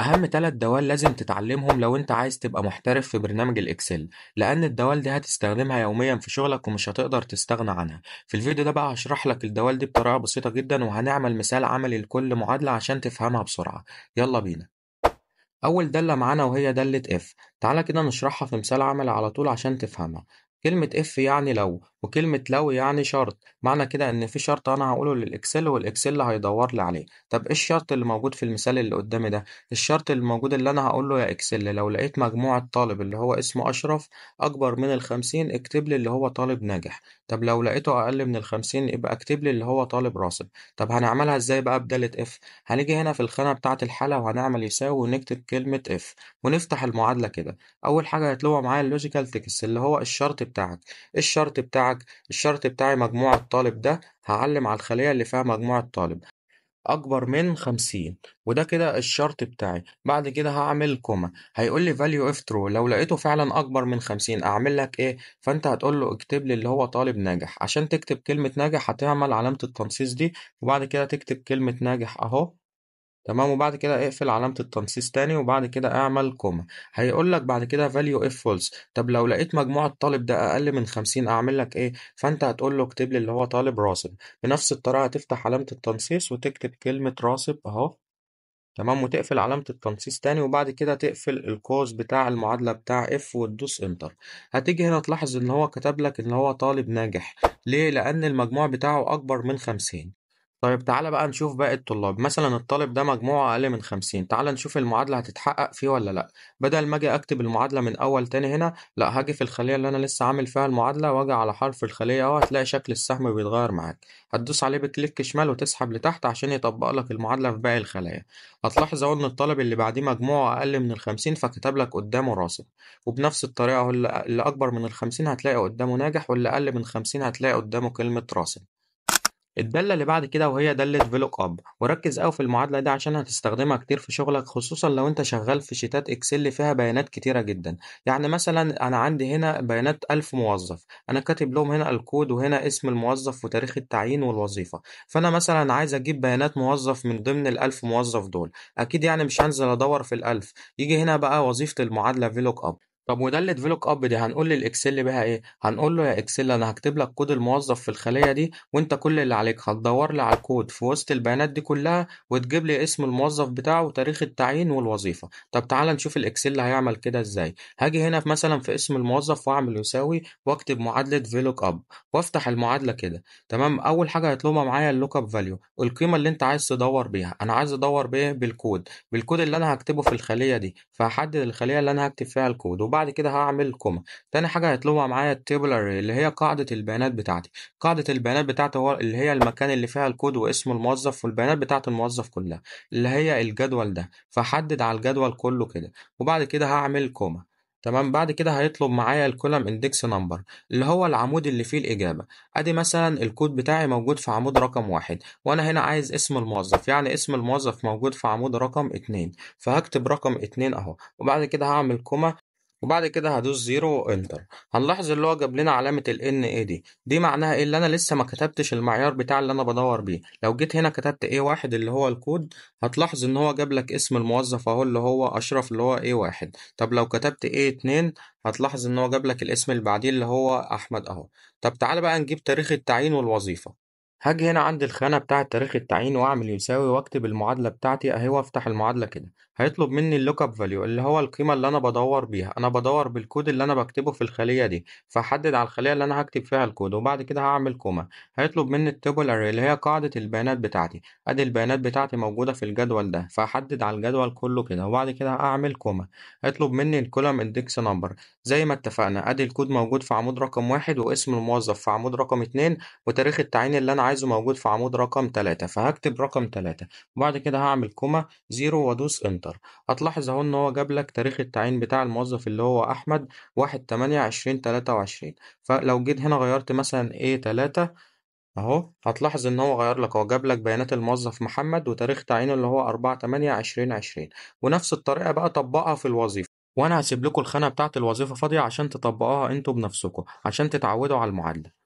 أهم تلات دوال لازم تتعلمهم لو أنت عايز تبقى محترف في برنامج الإكسل لأن الدوال دي هتستخدمها يوميا في شغلك ومش هتقدر تستغنى عنها في الفيديو ده بقى هشرح لك الدوال دي بطريقة بسيطة جدا وهنعمل مثال عملي لكل معادلة عشان تفهمها بسرعة يلا بينا أول دالة معانا وهي دالة اف تعالى كده نشرحها في مثال عملي على طول عشان تفهمها كلمة اف يعني لو وكلمة لو يعني شرط معنى كده ان في شرط انا هقوله للاكسل والاكسل هيدور لي عليه طب ايه الشرط اللي موجود في المثال اللي قدامي ده الشرط اللي موجود اللي انا هقول له يا اكسل لو لقيت مجموعة طالب اللي هو اسمه اشرف اكبر من الخمسين اكتب لي اللي هو طالب ناجح طب لو لقيته اقل من الخمسين يبقى اكتب لي اللي هو طالب راسب طب هنعملها ازاي بقى بدالة اف هنيجي هنا في الخانة بتاعة الحالة وهنعمل يساوي ونكتب كلمة اف ونفتح المعادلة كده اول حاجة هيطلبها معايا اللوجيكال تكست اللي هو الشرط بتاعك ايه الشرط بتاعك الشرط بتاعي مجموع الطالب ده هعلم على الخلية اللي فيها مجموع الطالب اكبر من خمسين وده كده الشرط بتاعي بعد كده هعمل كومة هيقول لي value if true لو لقيته فعلا اكبر من خمسين اعمل لك ايه فانت هتقول له اكتب لي اللي هو طالب ناجح عشان تكتب كلمة ناجح هتعمل علامة التنصيص دي وبعد كده تكتب كلمة ناجح اهو تمام وبعد كده اقفل علامة التنصيص تاني وبعد كده اعمل كوما هيقول لك بعد كده value if false طب لو لقيت مجموع الطالب ده اقل من 50 اعمل لك ايه فانت هتقول له اكتب لي اللي هو طالب راسب بنفس الطريقة هتفتح علامة التنصيص وتكتب كلمة راسب اهو تمام وتقفل علامة التنصيص تاني وبعد كده تقفل الكوز بتاع المعادلة بتاع اف وتدوس انتر هتيجي هنا تلاحظ ان هو كتب لك ان هو طالب ناجح ليه لان المجموع بتاعه اكبر من 50 طيب تعالى بقى نشوف باقي الطلاب مثلا الطالب ده مجموعه أقل من 50 تعالى نشوف المعادلة هتتحقق فيه ولا لأ بدل ما أجي أكتب المعادلة من أول تاني هنا لأ هاجي في الخلية اللي أنا لسه عامل فيها المعادلة وأجي على حرف الخلية أهو هتلاقي شكل السهم بيتغير معاك هتدوس عليه بكليك شمال وتسحب لتحت عشان يطبق لك المعادلة في باقي الخلايا هتلاحظ أهو إن الطالب اللي بعديه مجموعه أقل من 50 فكتب لك قدامه راسب وبنفس الطريقة اللي أكبر من 50 هتلاقي قدامه ناجح واللي أقل من 50 هتلاقي قدامه كلمة راسب الدالة اللي بعد كده وهي دالة فيلوك اب وركز قوي في المعادلة دي عشان هتستخدمها كتير في شغلك خصوصا لو انت شغال في شيتات اكسل فيها بيانات كتيرة جدا يعني مثلا انا عندي هنا بيانات 1000 موظف انا كاتب لهم هنا الكود وهنا اسم الموظف وتاريخ التعيين والوظيفة فانا مثلا عايز اجيب بيانات موظف من ضمن ال1000 موظف دول اكيد يعني مش هنزل ادور في ال1000 يجي هنا بقى وظيفة المعادلة فيلوك اب طب وده اللي develop اب دي هنقول للإكسل بها إيه؟ هنقول له يا إكسل أنا هكتب لك كود الموظف في الخلية دي وأنت كل اللي عليك هتدور لي على الكود في وسط البيانات دي كلها وتجيب لي اسم الموظف بتاعه وتاريخ التعيين والوظيفة. طب تعالى نشوف الإكسل هيعمل كده إزاي. هاجي هنا في مثلا في اسم الموظف وأعمل يساوي وأكتب معادلة فيلوك اب وأفتح المعادلة كده تمام أول حاجة هيطلبها معايا اللوك اب فاليو القيمة اللي أنت عايز تدور بيها أنا عايز أدور بإيه؟ بالكود بالكود اللي أنا هكتبه في الخلية دي فهحدد الخلية اللي أنا هكتب فيها الكود وبعد وبعد كده هعمل كوما تاني حاجه هيطلبها معايا التيبل اري اللي هي قاعده البيانات بتاعتي قاعده البيانات بتاعتي هو اللي هي المكان اللي فيها الكود واسم الموظف والبيانات بتاعه الموظف كلها اللي هي الجدول ده فحدد على الجدول كله كده وبعد كده هعمل كوما تمام بعد كده هيطلب معايا الكولم اندكس نمبر اللي هو العمود اللي فيه الإجابة أدي مثلا الكود بتاعي موجود في عمود رقم واحد وأنا هنا عايز اسم الموظف يعني اسم الموظف موجود في عمود رقم اتنين فهكتب رقم اتنين أهو وبعد كده هعمل كومة وبعد كده هدوس زيرو وانتر هنلاحظ اللي هو جاب لنا علامه ال ان اي دي دي معناها ايه اللي انا لسه ما كتبتش المعيار بتاع اللي انا بدور بيه لو جيت هنا كتبت اي واحد اللي هو الكود هتلاحظ ان هو جاب لك اسم الموظف اهو اللي هو اشرف اللي هو اي واحد طب لو كتبت اي اتنين هتلاحظ ان هو جاب لك الاسم اللي بعديه اللي هو احمد اهو طب تعالى بقى نجيب تاريخ التعيين والوظيفه هاجي هنا عند الخانة بتاعة تاريخ التعيين وأعمل يساوي وأكتب المعادلة بتاعتي أهي وأفتح المعادلة كده هيطلب مني اللوك اب فاليو اللي هو القيمة اللي أنا بدور بيها أنا بدور بالكود اللي أنا بكتبه في الخلية دي فأحدد على الخلية اللي أنا هكتب فيها الكود وبعد كده هعمل كوما هيطلب مني التوبل أري اللي هي قاعدة البيانات بتاعتي أدي البيانات بتاعتي موجودة في الجدول ده فأحدد على الجدول كله كده وبعد كده هعمل كوما هيطلب مني الكولم اندكس نمبر زي ما اتفقنا أدي الكود موجود في عمود رقم واحد واسم الموظف في عمود رقم اتنين وتاريخ التعيين اللي أنا عايزه موجود في عمود رقم 3 فهكتب رقم 3 وبعد كده هعمل كوما 0 وادوس انتر هتلاحظ اهو ان هو جاب لك تاريخ التعيين بتاع الموظف اللي هو احمد 1 8 20 23 فلو جيت هنا غيرت مثلا ايه 3 اهو هتلاحظ ان هو غير لك هو جاب لك بيانات الموظف محمد وتاريخ تعيينه اللي هو 4 8 20 20 ونفس الطريقه بقى طبقها في الوظيفه وانا هسيب لكم الخانه بتاعه الوظيفه فاضيه عشان تطبقوها انتوا بنفسكم عشان تتعودوا على المعادله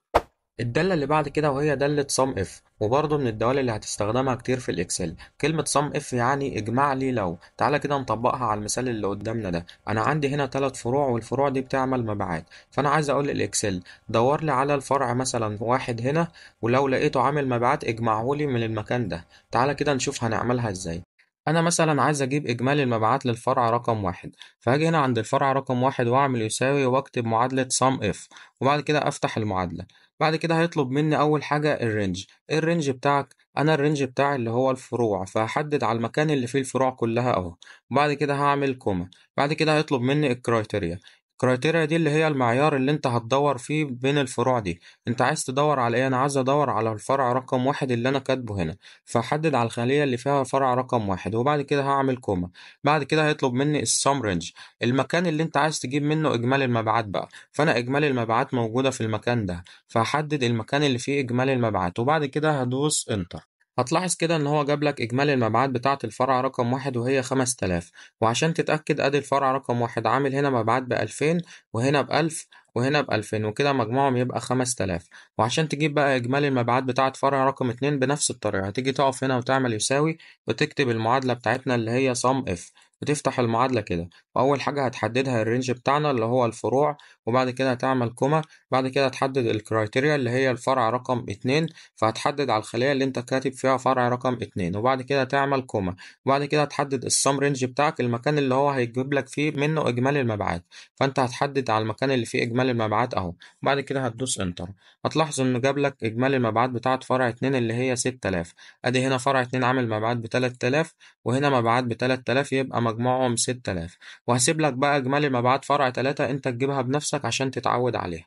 الدالة اللي بعد كده وهي دالة صم اف وبرضه من الدوال اللي هتستخدمها كتير في الإكسل كلمة صم اف يعني إجمع لي لو تعالى كده نطبقها على المثال اللي قدامنا ده أنا عندي هنا تلات فروع والفروع دي بتعمل مبيعات فأنا عايز أقول للإكسل دور لي على الفرع مثلا واحد هنا ولو لقيته عامل مبيعات اجمعه لي من المكان ده تعالى كده نشوف هنعملها إزاي أنا مثلًا عايز أجيب إجمالي المبيعات للفرع رقم واحد، فهاجي هنا عند الفرع رقم واحد وأعمل يساوي وأكتب معادلة sum if وبعد كده أفتح المعادلة، بعد كده هيطلب مني أول حاجة الرينج، إيه الرينج بتاعك؟ أنا الرينج بتاعي اللي هو الفروع فهحدد على المكان اللي فيه الفروع كلها أهو، وبعد كده هعمل كومة بعد كده هيطلب مني الكرايتيريا. الكرايتيريا دي اللي هي المعيار اللي انت هتدور فيه بين الفروع دي انت عايز تدور على ايه انا عايز ادور على الفرع رقم واحد اللي انا كاتبه هنا فحدد على الخلية اللي فيها فرع رقم واحد وبعد كده هعمل كومة بعد كده هيطلب مني السام رينج المكان اللي انت عايز تجيب منه اجمالي المبيعات بقى فانا اجمالي المبيعات موجودة في المكان ده فحدد المكان اللي فيه اجمالي المبيعات وبعد كده هدوس انتر هتلاحظ كده إن هو جاب لك إجمالي المبيعات بتاعت الفرع رقم واحد وهي 5000 وعشان تتأكد أدي الفرع رقم واحد عامل هنا مبيعات بألفين وهنا بألف وهنا بألفين وكده مجموعهم يبقى خمس تلاف وعشان تجيب بقى إجمالي المبيعات بتاعت فرع رقم اتنين بنفس الطريقة هتيجي تقف هنا وتعمل يساوي وتكتب المعادلة بتاعتنا اللي هي صم اف وتفتح المعادلة كده واول حاجه هتحددها الرينج بتاعنا اللي هو الفروع وبعد كده هتعمل كوما بعد كده هتحدد الكرايتيريا اللي هي الفرع رقم اتنين فهتحدد على الخليه اللي انت كاتب فيها فرع رقم اتنين وبعد كده تعمل كوما وبعد كده هتحدد السم رينج بتاعك المكان اللي هو هيجيب لك فيه منه اجمالي المبيعات فانت هتحدد على المكان اللي فيه اجمالي المبيعات اهو وبعد كده هتدوس انتر هتلاحظ انه جاب لك اجمالي المبيعات بتاعه فرع اتنين اللي هي 6000 ادي هنا فرع اتنين عامل مبيعات ب 3000 وهنا مبيعات ب 3000 يبقى مجموعهم 6000 وهسيب لك بقى إجمالي المبيعات فرع 3 أنت تجيبها بنفسك عشان تتعود عليها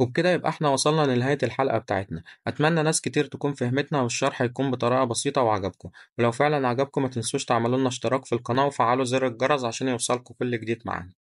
وبكده يبقى احنا وصلنا لنهاية الحلقة بتاعتنا أتمنى ناس كتير تكون فهمتنا والشرح يكون بطريقة بسيطة وعجبكم ولو فعلا عجبكم متنسوش تعملوا لنا اشتراك في القناة وفعلوا زر الجرس عشان يوصلكم كل جديد معانا